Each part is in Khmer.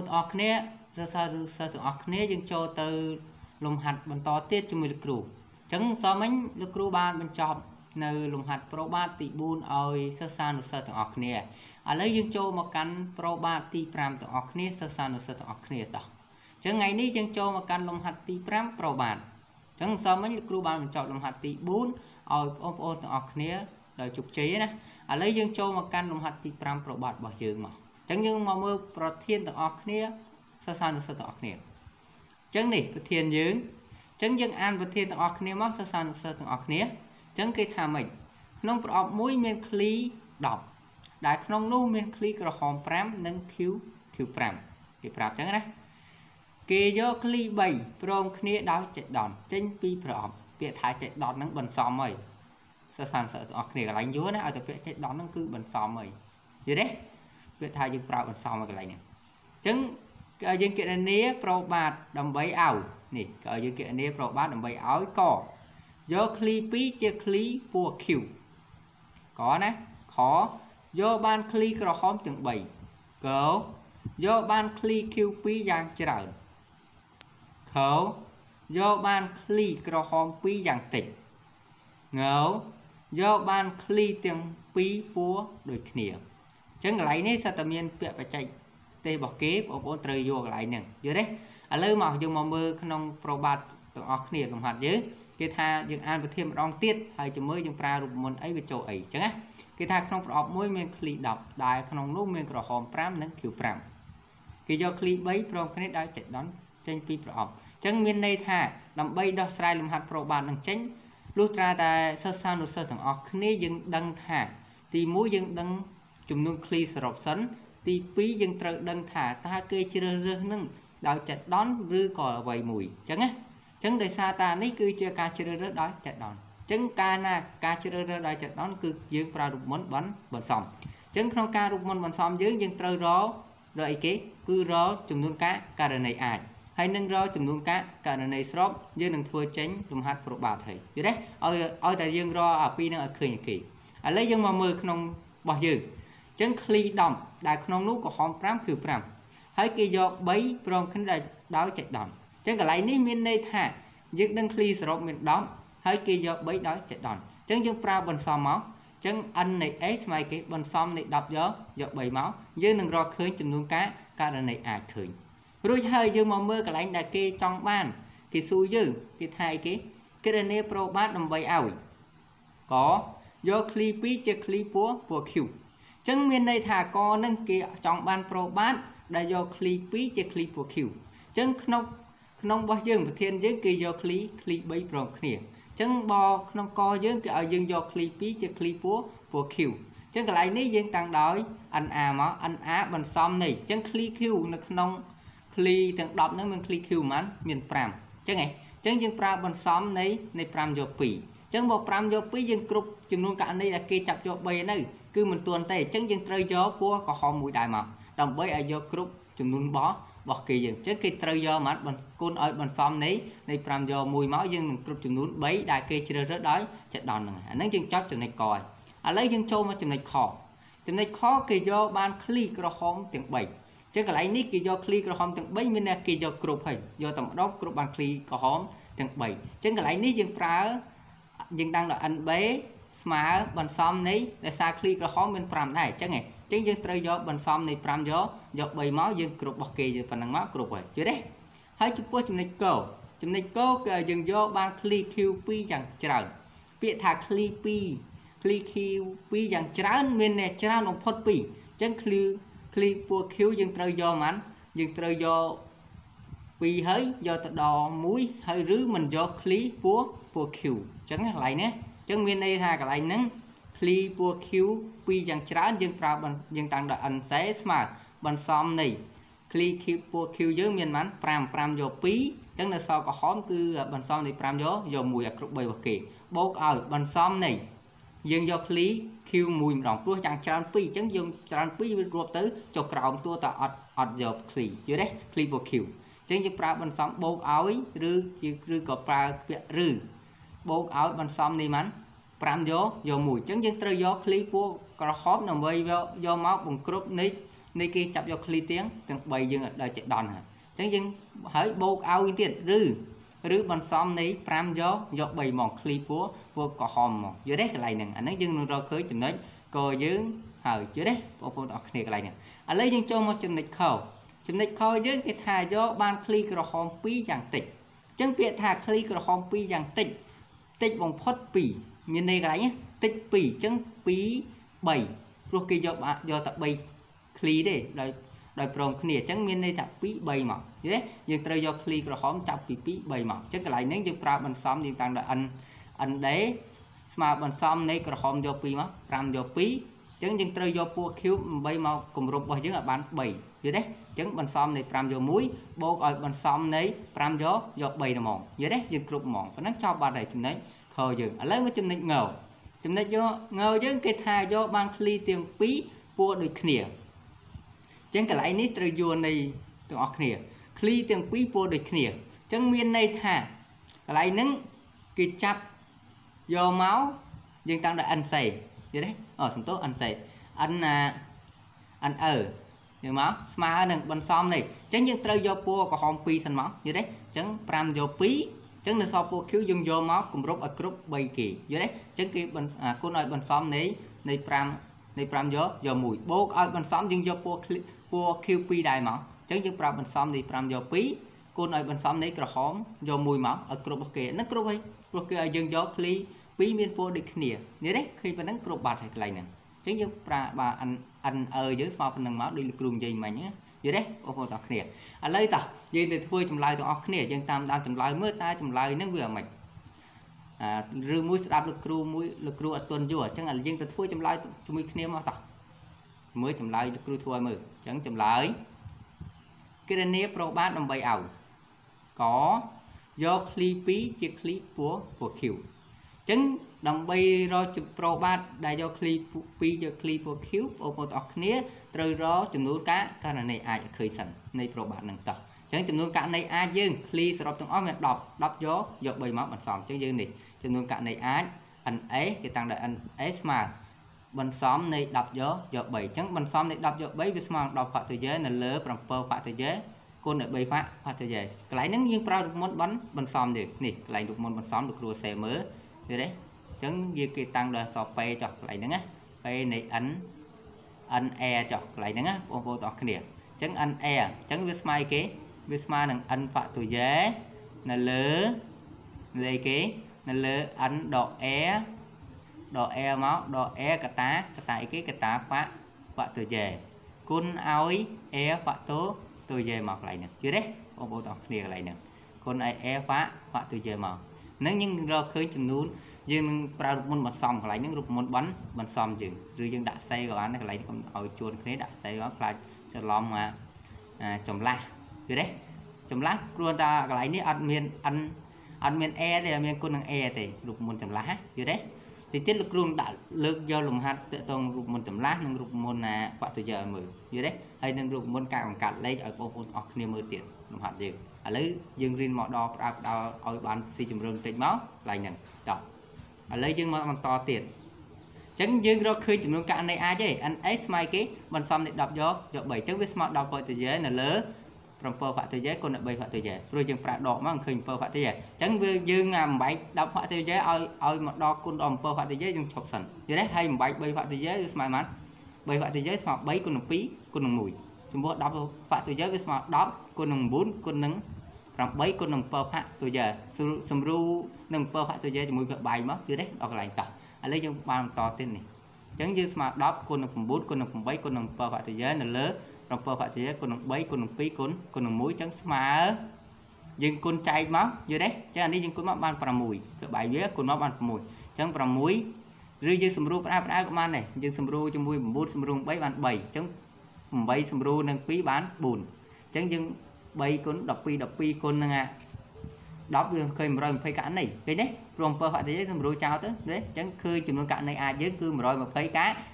បងប្អូនទាំងអស់គ្នាសិស្សសិស្សទាំងអស់គ្នាយើងចូលទៅលំហាត់បន្តទៀតជាមួយលោកគ្រូអញ្ចឹងសមិញលោកគ្រូបានបញ្ចប់នៅលំហាត់ប្រូបាទទី4ឲ្យសិស្សានុសិស្សទាំងអស់គ្នាឥឡូវយើងចូលមកកាន់ប្រូបាទទី5ទាំងអស់គ្នាសិស្សានុសិស្សទាំងអស់គ្នាតោះអញ្ចឹងថ្ងៃនេះយើងចូលមកកាន់លំហាត់ទី5ប្រូបាទអញ្ចឹងសមមិញលោកគ្រូបានបញ្ចប់លំហាត់ទី4ឲ្យបងប្អូនទាំងអស់គ្នាដោយជោគជ័យណាឥឡូវយើងចូលមកកាន់លំហាត់ទី5ប្រូបាទរបស់យើងមកចឹងយើងមកមើលប្រធានទាំងអស់គ្នាសិស្សានុសិស្សទាំងអស់គ្នាចឹងនេះប្រធានយើងចឹងយើងអានប្រធានទាំងអស់គ្នាមកសិស្សានុសិស្សទាំងអស់គ្នាចឹងគេថាម៉េចក្នុងប្រអប់មួយមានឃ្លី10ដែលក្នុងនោះ មានឃ្លីក្រហម5និង Q Q5 គេប្រាប់ចឹងណាគេយកឃ្លី3ព្រមគ្នាដោយចេដនចេញពីប្រអប់ពាក្យថាចេដនហ្នឹងបន្សំហើយសិស្សសានសិស្សទាំងអស់គ្នាកន្លែងយល់ណាឲ្យតែពាក្យចេដនហ្នឹងគឺបន្សំហើយយល់ទេពាក្យថាយើងប្រើបន្សំឲ្យកន្លែងនេះអញ្ចឹងគឺយើងគណនាប្របាទដើម្បីឲ្យនេះគឺយើងគណនាប្របាទដើម្បីឲ្យកយកឃ្លី2ជាឃ្លីពណ៌ Q កណាខយកបានឃ្លីក្រហមទាំង3កយកបានឃ្លី Q2 យ៉ាងច្រើនខយកបានឃ្លីក្រហម2យ៉ាងតិចងយកបានឃ្លីទាំង2ពណ៌ដូចគ្នាអញ្ចឹងកន្លែងនេះសិតតែមានពាក្យបច្ចេកទេសរបស់គេបងប្អូនត្រូវយកកន្លែងហ្នឹងយល់ទេឥឡូវមកយើងមកមើលក្នុងប្របាទទាំងអស់គ្នាលំហាត់យើងគេថាយើងអានវិធានម្ដងទៀតហើយជាមួយយើងប្រើរូបមន្តអីវាចូលអីអញ្ចឹងណាគេថាក្នុងប្រអប់មួយមានឃ្លី10ដែលក្នុងនោះមានក្រហម5និងខៀវ5គេយកឃ្លី3ព្រមគ្នាដោយចេញដុនចេញពីប្រអប់អញ្ចឹងមានន័យថាដើម្បីដោះស្រាយលំហាត់ប្របាទនឹងចេញលុះត្រាតែសិស្សានុសិស្សទាំងអស់គ្នាយើងដឹងថា ទី1យើងដឹងចំនួនឃ្លីសរុបសិនទី2យើងត្រូវដឹងថាតើគេជ្រើសរើសនឹងដោយចិត្តដន់ឬក៏អ្វីមួយអញ្ចឹងណាអញ្ចឹងដោយសារតានេះគឺជាការជ្រើសរើសដោយចិត្តដន់អញ្ចឹងកាលណាការជ្រើសរើសដោយចិត្តដន់គឺយើងប្រើរូបមន្តបន់បន្សំអញ្ចឹងក្នុងការរូបមន្តបន្សំយើងយើងត្រូវរករកអីគេគឺរកចំនួនការករណីអាចហើយនឹងរកចំនួនការករណីស្របយើងនឹងធ្វើចេញលំហាត់ប្របាទហើយយល់ទេឲ្យឲ្យតែយើងរកអាពីរនឹងឲ្យឃើញគេឥឡូវយើងមកមើលក្នុងរបស់យើងចឹងឃ្លី10ដែលក្នុងនោះក្រហម5គឺ5ហើយគេយក3ព្រមគ្នាដោយចែក10អញ្ចឹងកន្លែងនេះមានន័យថាយើងដឹងឃ្លីសរុបមាន10ហើយគេយក3ដោយចែក10អញ្ចឹងយើងប្រើបន្សំមកអញ្ចឹង n នៃ a ស្មើគេបន្សំនៃ10យកយក3មកយើងនឹងរកឃើញចំនួនការករណីអាចឃើញរួចហើយយើងមកមើលកន្លែងដែលគេចង់បាន គេសួរយើងគេថាអីគេករណីប្រូបាទដើម្បីឲ្យក៏យកឃ្លី2ជាឃ្លីពួរពួរ q ចឹងមានន័យថាកនឹងគេចង់បានប្រូបាទដែលយកឃ្លី2ជាឃ្លី for q ចឹងក្នុងក្នុងរបស់យើងប្រធានយើងគេយកឃ្លីឃ្លី3ព្រមគ្នាចឹងបើក្នុងកយើងគេឲ្យយើងយកឃ្លី2ជាឃ្លី for for q ចឹងកន្លែងនេះយើងតាំងដោយ NA មក NA បន្សំនេះចឹងឃ្លី q នៅក្នុងឃ្លីទាំង10ហ្នឹងមានឃ្លី q ប៉ុន្មានមាន5ចឹងហ៎ចឹងយើងប្រើបន្សំនៃនៃ5យក2ចឹងបើ5យក2យើងគ្រប់ចំនួនករណីដែលគេចាប់យក3នៅគឺមិនទាន់ទេអញ្ចឹងយើងត្រូវយកពណ៌ក្រហមមួយដែរមកដើម្បីឲ្យយកគ្រប់ចំនួនបោះរបស់គេយើងអញ្ចឹងគេត្រូវយកម៉ាត់បន្គុណឲ្យបន្សំនៃនៃ5យកមួយមកយើងនឹងគ្រប់ចំនួន3ដែលគេជ្រើសរើសដោយចដន់ហ្នឹងអាហ្នឹងយើងចាប់ចំណុចកហើយឥឡូវយើងចូលមកចំណុចខចំណុចខគេយកបានឃ្លីក្រហមទាំង3អញ្ចឹងកន្លែងនេះគេយកឃ្លីក្រហមទាំង3មានអ្នកគេយកគ្រប់ហើយយកតែម្ដងគ្រប់បានឃ្លីក្រហមទាំង3អញ្ចឹងកន្លែងនេះយើងប្រើយើងតាំងដល់ NB ស្មើបន្សំនៃដែលសារឃ្លីក្រហមមាន5ដែរអញ្ចឹងឯងអញ្ចឹងយើងត្រូវយកបន្សំនៃ5យកយក3មកយើងគ្រប់របស់គេយើងប៉ុណ្ណឹងមកគ្រប់ហើយជឿទេហើយចំពោះចំណុចកោចំណុចកោគឺយើងយកបានឃ្លី Q2 យ៉ាងច្រើនពាក្យថាឃ្លី2ឃ្លី Q2 យ៉ាងច្រើន មានអ្នកច្រើនបំផុត2អញ្ចឹងឃ្លីឃ្លីពួក Q យើងត្រូវយកមិនយើងត្រូវយក2ហើយយកទៅដល់1ហើយឬមិនយកឃ្លីពួកពួក Q អញ្ចឹងកន្លែងនេះចឹងមានន័យថាកន្លែងហ្នឹង cli ពណ៌ q 2យ៉ាងច្រើន យើងប្រើយើងតាំងដល់ n សេស្មើបន្សំនៃ cli q ពណ៌ q យើងមានប៉ុន្មាន5 5យក2អញ្ចឹងនៅសល់ក្រហមគឺបន្សំនៃ5យកយក1អាគ្រប់3របស់គេ បូកឲ្យបន្សំនៃយើងយក cli q 1ម្ដងព្រោះយ៉ាងច្រើន2អញ្ចឹងយើងច្រើន2វារួមទៅចុះក្រោមតួតអត់អត់យក cli យល់ទេ cli ពណ៌ q អញ្ចឹងយើងប្រើបន្សំបូកឲ្យឬឬក៏ប្រើពាក្យឬបូកឲ្យបន្សំនេះមិន5យកយកមួយអញ្ចឹងយើងត្រូវយកឃ្លីពួរក្រហមដើម្បីយកមកបង្គ្រប់នៃនៃគេចាប់យកឃ្លីទាំងទាំង3យើងដល់ចេះដន់ហើយអញ្ចឹងយើងហើយបូកឲ្យទៀតឬឬបន្សំនៃ5យកយក3ហ្មងឃ្លីពួរពួរក្រហមហ្មងយល់ទេកន្លែងហ្នឹងអាហ្នឹងយើងនឹងរកឃើញចំណុចក៏យើងហើយយល់ទេបងប្អូនទាំងអស់គ្នាកន្លែងហ្នឹងឥឡូវយើងចូលមកចំណុចខោចំណុចខយើងគេថាយកបានឃ្លីក្រហម2យ៉ាងតិចអញ្ចឹងពាក្យថាឃ្លីក្រហម2យ៉ាងតិចតិចបំផុត2មានន័យកន្លែងតិច2អញ្ចឹង2 3ព្រោះគេយកយកតែ3ឃ្លីទេដោយដោយព្រមគ្នាអញ្ចឹងមានន័យថា2 3មកយល់ទេយើងត្រូវយកឃ្លីក្រហមចាប់ពី2 3មកអញ្ចឹងកន្លែងនេះយើងប្រើបន្សំយើងតាំងដល់ n n d ស្មើបន្សំនៃក្រហមយក2មក5យក2អញ្ចឹងយើងត្រូវយកពួក cube 8មកគម្រប់របស់យើងឲ្យបាន3យល់ទេអញ្ចឹងបន្សំនៃ5យក1បូកឲ្យបន្សំនៃ5យកយក3ហ្មងយល់ទេយើងគ្រប់ហ្មងប៉ណ្ណឹងចប់បាត់ហើយចំណេញខយើងឥឡូវមកចំណិចងើចំណិចយកងើយើងគេថាយកបានឃ្លីទាំងពីរពួរដូចគ្នាអញ្ចឹងកន្លែងនេះត្រូវយល់នៃទាំងអស់គ្នាឃ្លីទាំងពីរពួរដូចគ្នាអញ្ចឹងមានន័យថាកន្លែងហ្នឹងគេចាប់យកមកយើងតាំងដោយ n ផ្សេងយល់ទេអូសំទោស n ផ្សេង n ណា n អឺយល់មកស្មើនឹងបន្សំនេះអញ្ចឹងយើងត្រូវយកពួរក្រហម2សិនមកយល់ទេអញ្ចឹង5យក2អញ្ចឹងនៅសល់ពួក Q យើងយកមកគម្រប់ឲ្យគ្រប់3គេយល់ទេអញ្ចឹងគេគុណឲ្យបន្សំនៃ នៃ5នៃ5យកយក1បូកឲ្យបន្សំយើងយកពួកពួក Q 2ដែរមកអញ្ចឹងយើងប្រាប់បន្សំនៃ5យក2គុណឲ្យបន្សំនៃក្រហមយក1មកឲ្យគ្រប់របស់គេហ្នឹងគ្រប់ហើយព្រោះគេឲ្យយើងយកឃ្លី2មានពណ៌ដូចគ្នានេះទេឃើញប៉ុណ្ណឹងគ្រប់បាត់ហើយកន្លែងហ្នឹងអញ្ចឹងយើងប្រើបាទ NO យើងស្មើប៉ុណ្ណឹងមកដូចលោកគ្រូនិយាយមិញណាយល់ទេបងប្អូនទាំងគ្នាឥឡូវតោះយើងទៅធ្វើចម្លើយទាំងអស់គ្នាយើងតាមដានចម្លើយមើលតើចម្លើយនឹងវាអាម៉េចអាឬមួយស្ដាប់លោកគ្រូមួយលោកគ្រូអត់ទាន់យល់អញ្ចឹងយើងទៅធ្វើចម្លើយជាមួយគ្នាមកតោះជាមួយចម្លើយលោកគ្រូធ្វើឲ្យមើលអញ្ចឹងចម្លើយគណនាប្រុសបានដើម្បីឲ្យកយកឃ្លី2ជាឃ្លីពួរពួរ Q អញ្ចឹងដើម្បីរកប្រូបាទដែលយកឃ្លី2យក cli for cube បងប្អូនទាំងអស់គ្នាត្រូវរកចំនួនកាករណីអាចឲ្យឃើញសិននៃប្រូបាទនឹងតោះអញ្ចឹងចំនួនករណីអាចយើងឃ្លីសរុបទាំងអស់មាន10 10យកយក3មកបន្សំអញ្ចឹងយើងនេះចំនួនករណីអាច na គេតាំងដោយ na ស្មើបន្សំនៃ10យកយក3អញ្ចឹងបន្សំនៃ10យក3វាស្មើនឹង10 factorial នៅលើ7 factorial គុណឲ្យ3 factorial កន្លែងហ្នឹងយើងប្រើរូបមន្តបន្សំទេនេះកន្លែងរូបមន្តបន្សំលោកគ្រូសេមើនេះទេអញ្ចឹងវាគេតាំងដល់សពេចុះកន្លែងហ្នឹងណាពេនៃ n n a ចុះកន្លែងហ្នឹងណាបងប្អូនទាំងអស់គ្នាអញ្ចឹង n a អញ្ចឹងវាស្មើគេវាស្មើនឹង n ផតុយេនៅលើលេខគេនៅលើ n ដក a ដក a មកដក a កតាកតាអីគេកតាបៈបតុយេគុណឲ្យ a បតុតុយេមកកន្លែងហ្នឹងយល់ទេបងប្អូនទាំងអស់គ្នាកន្លែងហ្នឹងគុណឲ្យ a បៈបតុយេមកនឹងយើងរកឃើញចំនួនយើងនឹងប្រើរូបមន្តបន្សំកន្លែងហ្នឹងរូបមន្តបន្បន្សំយើងឬយើងដាក់សេក៏បានដែរកន្លែងនេះកុំឲ្យជួនគ្នាដាក់សេមកខ្លាចច្រឡំមកចម្លាស់យល់ទេចម្លាស់គ្រាន់តែកន្លែងនេះអត់មាន n អត់មាន a ទេអត់មានគុណនឹង a ទេរូបមន្តចម្លាស់យល់ទេទីទៀតលោកគ្រូដាក់លើកយកលំហាត់តកតងរូបមន្តចម្លាស់និងរូបមន្តណាបតុយៈឲ្យមើលយល់ទេហើយនឹងរូបមន្តការបង្កាត់លេខឲ្យបងប្អូនអស់គ្នាមើលទៀតលំហាត់យើងឥឡូវយើងរៀនមកដល់ផ្ដោតដល់ឲ្យបានស៊ីជំរឿនបន្តិចមកឡើងហ្នឹងតោះឥឡូវយើងមកបន្តទៀតអញ្ចឹងយើងរកឃើញចំនួនករណីអាចទេ NA ស្មើគេបន្សំនេះ10យកយក3អញ្ចឹងវាស្មើ10 factorial នៅលើ7 factorial គុណនឹង3 factorial ព្រោះយើងប្រើដកមកឃើញ7 factorial អញ្ចឹងវាយើងអាបំបែក10 factorial ឲ្យឲ្យមកដល់គុណដល់7 factorial យើងឈប់សិនយល់ទេហើយបំបែក3 factorial វាស្មើប៉ុន្មាន3 factorial ស្មើ3គុណនឹង2គុណនឹង1ចំពោះ10 factorial វាស្មើ10គុណនឹង9គុណនឹង8គុណនឹង7 factorial សម្រួលនឹងអំពើផតុយេជាមួយវាបាយមកគឺទេដល់កន្លែងតោះឥឡូវយើងបានបន្តទៀតនេះអញ្ចឹងយើងស្មើ10គុណនឹង9គុណនឹង8គុណនឹង7ផតុយេនៅលើ7ផតុយេគុណនឹង3គុណនឹង2គុណគុណនឹង1អញ្ចឹងស្មើយើងគុណចែកមកយល់ទេអញ្ចឹងអានេះយើងគុណមកបាន6វាបាយវាគុណមកបាន6អញ្ចឹង6ឬយើងសម្រួលផ្អើផ្អើក៏បានដែរយើងសម្រួលជាមួយ9សម្រួល3បាន3អញ្ចឹង8សម្រួលនឹង2បាន4អញ្ចឹងយើង3គុណ12 12គុណហ្នឹងណា10យើងឃើញ120ករណីឃើញទេព្រោះ7ហត្ថលេខសម្រួលចោលទៅទេអញ្ចឹងឃើញចំនួនករណីអាចយើងគឺ120ក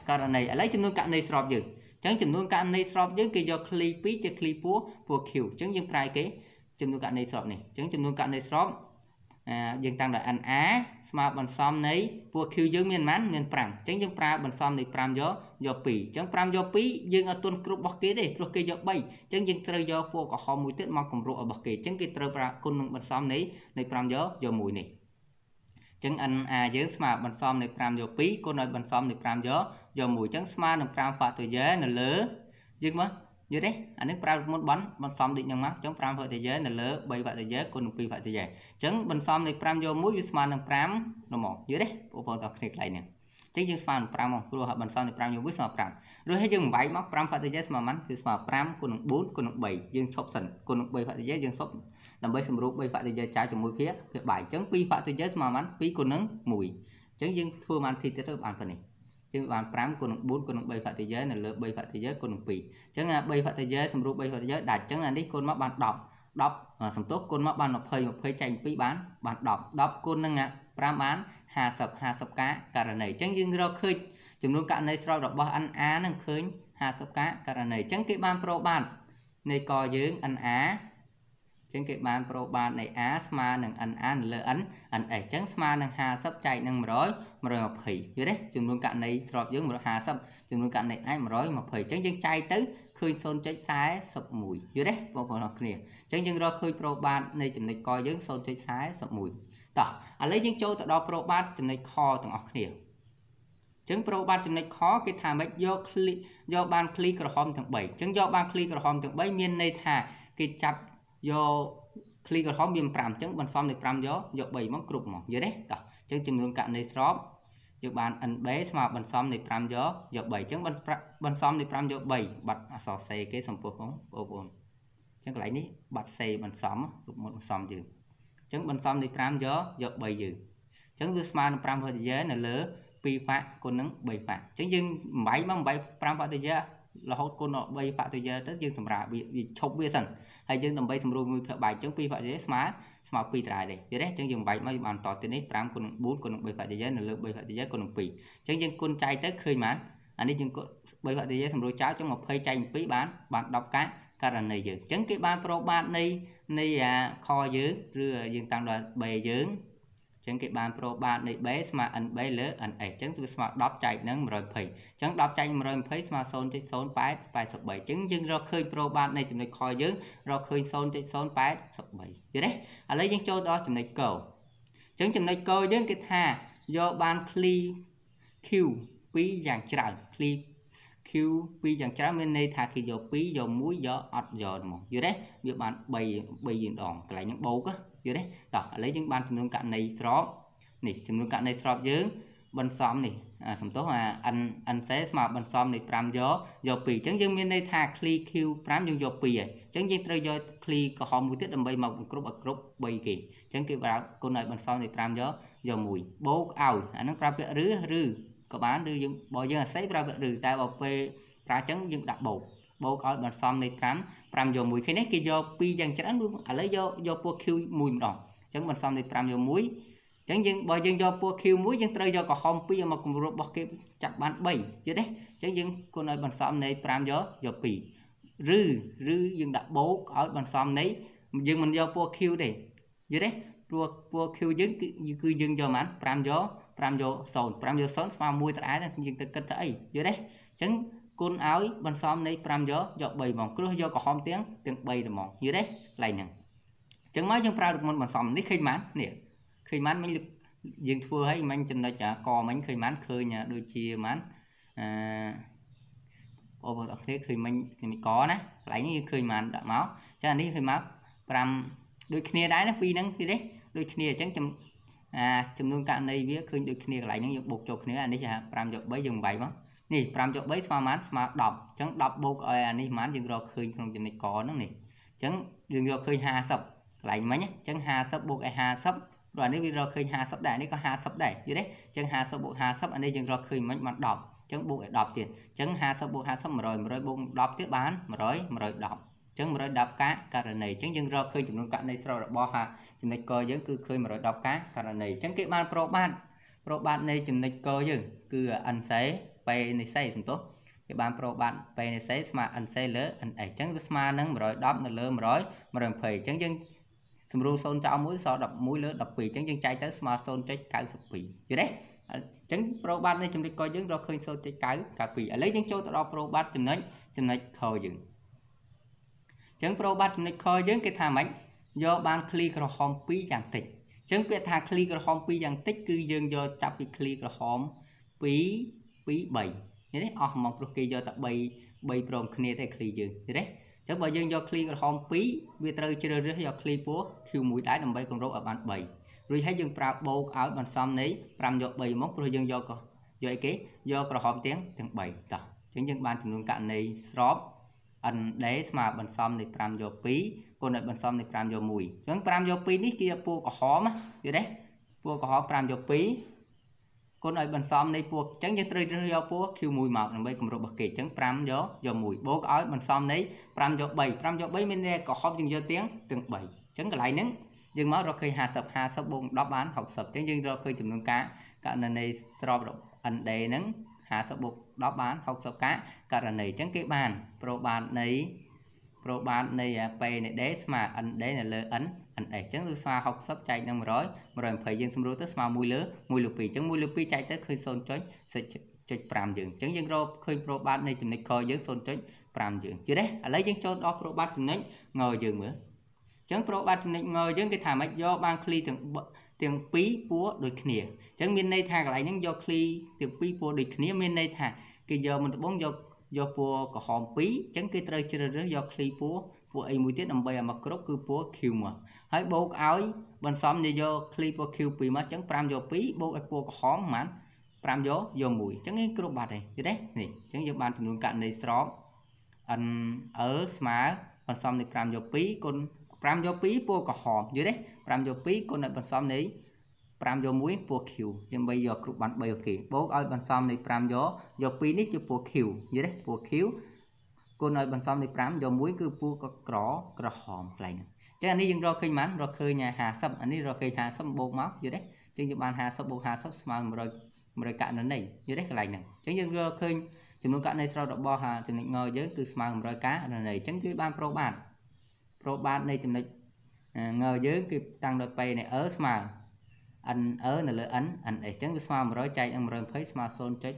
ករណីឥឡូវចំនួនករណីស្របយើងអញ្ចឹងចំនួនករណីស្របយើងគេយកឃ្លី2ជាឃ្លី4ពួក Q អញ្ចឹងយើងប្រែគេចំនួនករណីស្របនេះអញ្ចឹងចំនួនករណីស្របយើងតាំងដោយ NA ស្មើបន្សំនៃពួក Q យើងមានប៉ុន្មានមាន5អញ្ចឹងយើងប្រើបន្សំនៃ5យកយក2អញ្ចឹង5យក2យើងអត់ទុនគ្រប់របស់គេទេព្រោះគេយក3អញ្ចឹងយើងត្រូវយកពួកកំហមមួយទៀតមកគម្រក់របស់គេអញ្ចឹងគេត្រូវប្រើគុណនឹងបន្សំនៃនៃ5យកយក1នេះអញ្ចឹង NA យើងស្មើបន្សំនៃ5យក2គុណឲ្យបន្សំនៃ5យកយក1អញ្ចឹងស្មើនឹង5 factorial នៅលើយើងមើលយល់ទេអានឹងប្រើមុនបន់បន្សំដូចនឹងមកអញ្ចឹង5វ៉ាត់ទេយនៅលើ3វ៉ាត់ទេយគុណនឹង2វ៉ាត់ទេយអញ្ចឹងបន្សំនៃ5យក1វាស្មើនឹង5នោះមកយល់ទេបងប្អូនតោះគ្នាខ្លៃនេះចឹងយើងស្មើនឹង5មកព្រោះហើយបន្សំនៃ5យក1ស្មើ5រួចហើយយើងបំបែកមក5វ៉ាត់ទេយស្មើមិនគឺស្មើ5គុណនឹង4គុណនឹង3យើងឈប់សិនគុណនឹង3វ៉ាត់ទេយយើងសប់ដើម្បីសម្រួល3វ៉ាត់ទេយចោលជាមួយភាគភាគបាយអញ្ចឹង2វ៉ាត់ទេយស្មើមិន2គុណនឹង1អញ្ចឹងយើងធ្វើបានទីទៀតទៅបានប៉ុណ្្នេះយើងបាន5គុណនឹង4គុណនឹង3 factorial នៅលើ3 factorial គុណនឹង2អញ្ចឹងអា3 factorial សម្រួល3 factorial ដាច់អញ្ចឹងអានេះគុណមកបាន10 10សន្ទុះគុណមកបាន20 20ចែក2បានបាន10 10គុណនឹង5បាន50 50កាករណីអញ្ចឹងយើងរកឃើញចំនួនករណីស្រោចរបស់ NR នឹងឃើញ50កាករណីអញ្ចឹងគេបានប្របាននៃកយើង NR ចឹងគេបានប្រូបាននៃ r ស្មើនឹង n r លើ n n s ចឹងស្មើនឹង50ចែកនឹង100 120យល់ទេចំនួនករណីស្របយើង150ចំនួនករណីអាច120ចឹងយើងចែកទៅឃើញ0.41យល់ទេបងប្អូនអរគ្នាចឹងយើងរកឃើញប្រូបាននៃចំណុចកយើង0.41តោះឥឡូវយើងចូលទៅដល់ប្រូបានចំណុចខទាំងអស់គ្នាចឹងប្រូបានចំណុចខគេថាម៉េចយកឃ្លីយកបានឃ្លីក្រហមទាំង3ចឹងយកបានឃ្លីក្រហមទាំង3មានន័យថាគេចាប់យកភ្លីក្រហមវា5អញ្ចឹងបន្សំនឹង5យកយក3មកគ្រប់មកយល់ទេតោះអញ្ចឹងចំនួនករណីស្របយើងបាន n b ស្មើបន្សំនឹង5យកយក3អញ្ចឹងបន្សំនឹង5យក3បាត់អសរសេរគេសំពោះបងបងប្អូនអញ្ចឹងកន្លែងនេះបាត់សេបន្សំរូបមុខបន្សំយើងអញ្ចឹងបន្សំនឹង5យកយក3យើងអញ្ចឹងវាស្មើនឹង5 volt នៅលើ2វ៉ាក់គុណនឹង3វ៉ាក់អញ្ចឹងយើងបំបីមកបំបី5វ៉ាក់ទៅយករហូតគុណដល់3បតិយាទៅយើងសម្រាប់វាឈប់វាសិនហើយយើងដើម្បីសម្រួលមួយផ្លែបាយចឹង2បតិយាស្មើស្មើ2តារាយទេយល់ទេចឹងយើងបែកមកយើងបានតទៅនេះ5គុណ4គុណ3បតិយានៅលើ3បតិយាគុណ2ចឹងយើងគុណចែកទៅឃើញបានអានេះយើង3បតិយាសម្រួលចោលចឹង20ចែក2បានបាន10កាករណីយើងចឹងគេបានប្របាទនៃនៃខយើងឬយើងតាំងដល់ B យើងចឹងគេបានប្រូបាទនៃ b ស្មើ n b លើ n s ចឹងវាស្មើ10ចែកនឹង120ចឹង10ចែក120ស្មើ0.0883ចឹងយើងរកឃើញប្រូបាទនៃចំណុចខយើងរកឃើញ0.083យល់ទេឥឡូវយើងចូលដល់ចំណុចកចឹងចំណុចកយើងគេថាយកបាន cli q 2យ៉ាងច្រើន cli q 2យ៉ាងច្រើនមានន័យថាគេយក2យក1យកអត់យកហ្មងយល់ទេវាបាន3 3ដងកន្លែងហ្នឹងបូកយល់ទេតោះឥឡូវយើងបានចំនួនករណីស្របនេះចំនួនករណីស្របយើងបន្សំនេះសំទោសអា n n សេស្មើបន្សំនៃ5យកយក2អញ្ចឹងយើងមានន័យថា cli q 5យើងយក2ហើយអញ្ចឹងយើងត្រូវយក cli កំហុសមួយទៀតដើម្បីមកគ្រប់ឲ្យគ្រប់3គេអញ្ចឹងគេប្រើគុណឲ្យបន្សំនៃ5យកយក1បូកឲ្យអានឹងប្រើពាក្យឬឬក៏បានឬយើងបើយើងអាសេប្រើពាក្យឬតែបើពេលប្រើអញ្ចឹងយើងដាក់បូកបូកឲ្យបានសមនៃ5 5យក1ឃើញនេះគេយក2យ៉ាងច្រើនឥឡូវយកយកពួក Q មួយម្ដងអញ្ចឹងបានសមនៃ5យក1អញ្ចឹងយើងបើយើងយកពួក Q មួយយើងត្រូវយកកំហុំ2មកគម្របរបស់គេចាប់បាន3យល់ទេអញ្ចឹងយើងគុណឲ្យបានសមនៃ5យកយក2ឬឬយើងដាក់បូកឲ្យបានសមនៃយើងមិនយកពួក Q ទេយល់ទេព្រោះពួក Q យើងគឺយើងយកបាន5យក5យក0 5យក0ស្មើ1ត្រឯងយើងទៅគិតទៅអីយល់ទេអញ្ចឹងគុណឲ្យបន្សំនៃ5យកយក3ហ្មងគ្រោះយកក្រហមទាំងទាំង3ហ្មងយល់ទេកន្លែងហ្នឹងអញ្ចឹងមកយើងប្រើរូបមន្តបន្សំនេះឃើញបាននេះឃើញបានមិញយើងធ្វើឲ្យមិញចំណុចកមិញឃើញបានឃើញដូចជាបានអឺបងប្អូនអរគ្នាឃើញមិញមីកណាកន្លែងនេះយើងឃើញបានដាក់មកអញ្ចឹងអានេះឃើញមក5ដូចគ្នាដែរណាពីរហ្នឹងគឺទេដូចគ្នាអញ្ចឹងចំអាចំនួនករណីវាឃើញដូចគ្នាកន្លែងហ្នឹងយើងបូកចូលគ្នាអានេះថា5យក3យើងវាយមកនេះ5យក3ស្មើបានស្មើ10អញ្ចឹង10បូកឲ្យអានេះប៉ុន្មានយើងរកឃើញក្នុងចំណុចកហ្នឹងនេះអញ្ចឹងយើងរកឃើញ50កន្លែងមិញអញ្ចឹង50បូកឲ្យ50ព្រោះអានេះវារកឃើញ50ដែរអានេះក៏50ដែរយល់ទេអញ្ចឹង50បូក50អានេះយើងរកឃើញមិនបាន10អញ្ចឹងបូកឲ្យ10ទៀតអញ្ចឹង50បូក50 100 100បូក10ទៀតបាន100 110អញ្ចឹង110កាករណីអញ្ចឹងយើងរកឃើញចំនួនករណីស្រោរបស់ចំណុចកយើងគឺឃើញ110កាករណីអញ្ចឹងគេបានប្របាទប្របាទនៃចំណុចកយើងគឺ n សេ p នៃសេសំទោសគេបានប្រូបាត់ p នៃសេស្មើ n សេលើ n s អញ្ចឹងវាស្មើនឹង110នៅលើ100 120អញ្ចឹងយើង សម្រួល0.1សល់11លើ12អញ្ចឹងយើងចែកទៅស្មើ0.92យល់ទេអញ្ចឹងប្រូបាត់នៃចំណុចកយើងរកឃើញ0.992ឥឡូវយើងចូលទៅដល់ប្រូបាត់ចំណុចចំណុចខយើងអញ្ចឹងប្រូបាត់ចំណុចខយើង គេថាម៉េចយកបានឃ្លីក្រហម2យ៉ាងតិចអញ្ចឹងពាក្យថាឃ្លីក្រហម2យ៉ាងតិចគឺយើងយកចាប់ពីឃ្លីក្រហម2 2 3នេះអស់ហ្មងព្រោះគេយកតែ3 3ព្រមគ្នាទេឃ្លីយើងទេអញ្ចឹងបើយើងយកឃ្លីក្រហម2វាត្រូវជ្រើសរើសយកឃ្លីពណ៌ Q1 ដែរដើម្បីគម្របឲ្យបាន3រួចហើយយើងប្រើបូកឲ្យបានសមនៃ5យក3មកព្រោះយើងយកក៏យកអីគេយកក្រហមទាំងទាំង3តោះអញ្ចឹងយើងបានចំនួនករណីស្រប n d ស្មើបន្សំនៃ5យក2គុណឲ្យបន្សំនៃ5យក1អញ្ចឹង5យក2នេះគេពូក្រហមយល់ទេពូក្រហម5យក2គុណឲ្យបន្សំនៃពោះអញ្ចឹងយើងត្រូវជ្រើសយកពោះ Q1 មកដើម្បីគម្របរបស់គេអញ្ចឹង5យកយក1បូកឲ្យបន្សំនៃ5យក3 5យក3មានន័យក៏ហប់យើងយកទាំងទាំង3អញ្ចឹងកន្លែងហ្នឹងយើងមករកឃើញ50 50បូក10បាន60អញ្ចឹងយើងរកឃើញចំនួនការករណីស្រប ND ហ្នឹង50បូក10បាន60កាករណីអញ្ចឹងគេបានប្រូបាននៃគ្រូបាននៃ p នៃ d ស្មើ n d នៅលើ n n s អញ្ចឹងគឺស្មើ60ចែកនឹង100 120យើងសម្រួលទៅស្មើ1លើ1លើ2អញ្ចឹង1លើ2ចែកទៅឃើញ0.5យើងអញ្ចឹងយើងរកឃើញប្រូបាទនៃចំណុចខយើង0.5យើងយល់ទេឥឡូវយើងចូលដល់ប្រូបាទចំណុចងយើងមើលអញ្ចឹងប្រូបាទចំណុចងយើងគេថាម៉េចយកបានឃ្លីទាំងទាំង2ពួរដូចគ្នាអញ្ចឹងមានន័យថាកន្លែងហ្នឹងយកឃ្លីទាំង2ពួរដូចគ្នាមានន័យថាគេយកមុនដំបូងយកយកពណ៌ក្រហម2អញ្ចឹងគេត្រូវជ្រើសរើសយកឃ្លីពណ៌ពណ៌អីមួយទៀតដើម្បីឲ្យមកគ្រប់គឺពណ៌ Q មកហើយបូកឲ្យបន្សំនេះយកឃ្លីពណ៌ Q 2មកអញ្ចឹង5យក2បូកឲ្យពណ៌ក្រហមប៉ុន្មាន5យកយក1អញ្ចឹងគេគ្រប់បាត់ហើយយល់ទេនេះអញ្ចឹងយើងបានចំនួនករណីស្រប n l ស្មើបន្សំនៃ5យក2គុណ5យក2ពណ៌ក្រហមយល់ទេ5យក2គុណឲ្យបន្សំនៃ2 5យក1ពណ៌ Q យើងបីយកគ្រប់បាន3អូខេបូកឲ្យបន្សំនៃ5យកយក2នេះជាពណ៌ Q យល់ទេពណ៌ Q គុណឲ្យបន្សំនៃ5យក1គឺពណ៌ក្រក្រហមខ្លែងចឹងអានេះយើងរកឃើញបានរកឃើញ50អានេះរកឃើញ50បូកមកយល់ទេចឹងយើងបាន50បូក50ស្មើ100 100ករណីយល់ទេកន្លែងហ្នឹងអញ្ចឹងយើងរកឃើញចំនួនករណីស្របរបស់ចំណុចងយើងគឺស្មើ100ករណីអញ្ចឹងគឺបានប្រូបាទប្រូបាទនៃចំណុចងយើងគឺតាំងដល់ពេលនៃ e ស្មើ NE នៅលើ N NS អញ្ចឹងវាស្មើ100ចែក120ស្មើ0.883យើងទេ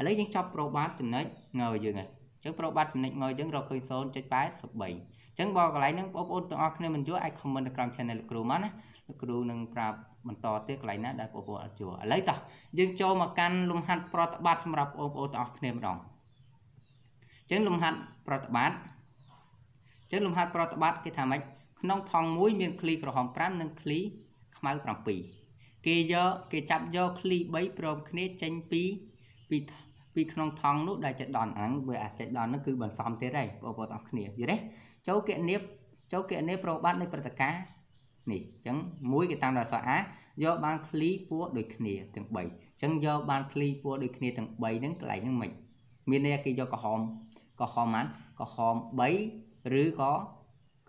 ឥឡូវយើងចាប់ប្រូបាទចំណុចងើយើងហើយអញ្ចឹងប្រូបាទចំណុចងើយើងរកឃើញ0.83អញ្ចឹងបើកន្លែងហ្នឹងបងប្អូនទាំងអស់គ្នាមិនយល់អាច comment នៅក្រោម channel លោកគ្រូមកណាលោកគ្រូនឹងប្រាប់បន្តទៀតកន្លែងណាដែលបងប្អូនអត់យល់ឥឡូវតោះយើងចូលមកកាន់លំហាត់ប្រតិបត្តិសម្រាប់បងប្អូនទាំងអស់គ្នាម្ដងអញ្ចឹងលំហាត់ប្រតិបត្តិអញ្ចឹងលំហាត់ប្រតិបត្តិគេថាម៉េចក្នុងថងមួយមានឃ្លីក្រហម5និងឃ្លីមៅ7គេយកគេចាប់យកឃ្លី3ព្រមគ្នាចេញពីពីពីក្នុងថងនោះដែលចេះដន់អានវាអាចចេះដន់នោះគឺបន្សំទៀតហើយបងប្អូនទាំងអស់គ្នាយល់ទេចូលគណនាបចូលគណនាប្រវត្តិនៃព្រឹត្តិការណ៍នេះអញ្ចឹងមួយគេតាមដោយសអាយកបានឃ្លីពួរដូចគ្នាទាំង3អញ្ចឹងយកបានឃ្លីពួរដូចគ្នាទាំង3ហ្នឹងកន្លែងហ្នឹងមិនមានន័យគេយកក្រហមក្រហមហ្នឹងក្រហម3ឬក៏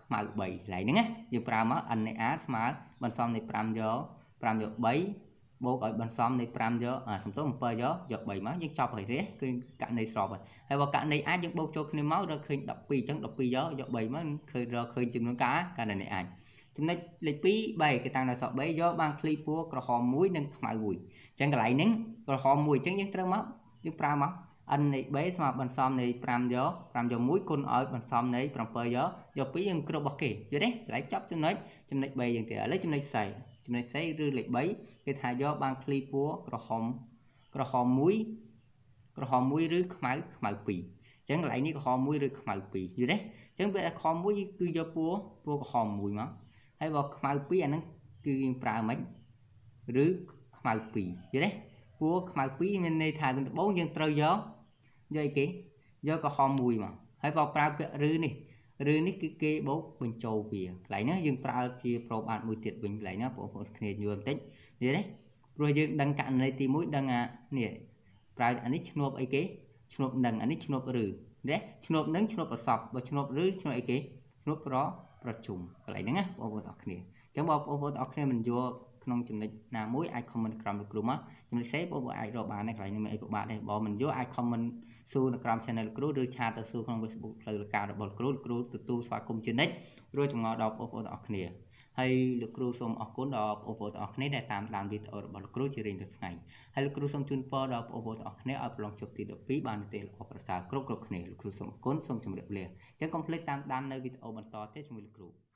ខ្មៅ3កន្លែងហ្នឹងណាយើងប្រើមក n នៃ r ស្មើបន្សំនៃ5យក5យក3បូកឲ្យបន្សំនៃ5យកសំទោស7យកយក3មកយើងចប់ហើយទេគឺកណីស្របហើយហើយបើកណីអាចយើងបូកចូលគ្នាមករកឃើញ12អញ្ចឹង12យកយក3មកឃើញរកឃើញចំនួនកាកណីអាចចំណុចលេខ2 3គេតាំងនៅសក់3យកបានឃ្លីពួរក្រហម1និងខ្មៅ1អញ្ចឹងកន្លែងហ្នឹងក្រហម1អញ្ចឹងយើងត្រូវមកយើងប្រើមក n នៃ3ស្មើបន្សំនៃ5យក5យក1គុណឲ្យបន្សំនៃ7យកយក2យើងគ្រប់របស់គេយល់ទេកន្លែងចប់ចំណុចចំណុច3យើងទៀតឥឡូវចំណុច4ចំណុច4ឬលេខ3គេថាយកបានឃ្លីពួរក្រហមក្រហម1ក្រហម1ឬខ្មៅខ្មៅ2អញ្ចឹងកន្លែងនេះក្រហម1ឬខ្មៅ2យល់ទេអញ្ចឹងវាក្រហម1គឺយកពួរពួរក្រហម1មកហើយបើខ្មៅ2អាហ្នឹងគឺយើងប្រើមិនឬខ្មៅ2យល់ទេពួរខ្មៅ2មានន័យថាដំបូងយើងត្រូវយកយកអីគេយកកំហំមួយមកហើយបើប្រើពាក្យឬនេះឬនេះគឺគេបូកបញ្ចូលវាកន្លែងនេះយើងប្រើជាប្រូបអាតមួយទៀតវិញកន្លែងណាបងប្អូនគ្នាយល់បន្តិចនេះនេះព្រោះយើងដឹងករណីទី1ដឹងអានេះប្រើអានេះឈ្នួបអីគេឈ្នួបនឹងអានេះឈ្នួបឬនេះឈ្នួបនឹងឈ្នួបប្រសពបើឈ្នួបឬឈ្នួបអីគេឈ្នួបប្រ ប្រជុំកន្លែងហ្នឹងណាបងប្អូនទាំងអស់គ្នាអញ្ចឹងបងប្អូនទាំងអស់គ្នាមិនយល់ក្នុងចំណុចណាមួយអាច comment ក្រោមលោកគ្រូមកចំណុចផ្សេងបងបងអាចរកបានដែរកន្លែងនេះមានអីពិបាកដែរបងមិនយល់អាច comment សួរនៅក្រោម channel លោកគ្រូឬឆាតទៅសួរក្នុង Facebook ផ្លូវលការបស់លោកគ្រូលោកគ្រូទទួលស្វាគមន៍ជានិច្ចរួចចម្ងល់ដល់បងប្អូនទាំងអស់គ្នាហើយលោកគ្រូសូមអរគុណដល់បងប្អូនទាំងអស់គ្នាដែល តាមដានវីដេអូរបស់លោកគ្រូជារៀងរាល់ថ្ងៃហើយលោកគ្រូសូមជូនពរដល់បងប្អូនទាំងអស់គ្នាឲ្យប្រឡងជប់ទី12បានទេល្អប្រសើរគ្រប់គ្រប់គ្នាលោកគ្រូសូមអរគុណសូមជម្រាប លាអញ្ចឹងកុំភ្លេចតាមដាននៅវីដេអូបន្តទៀតជាមួយលោកគ្រូ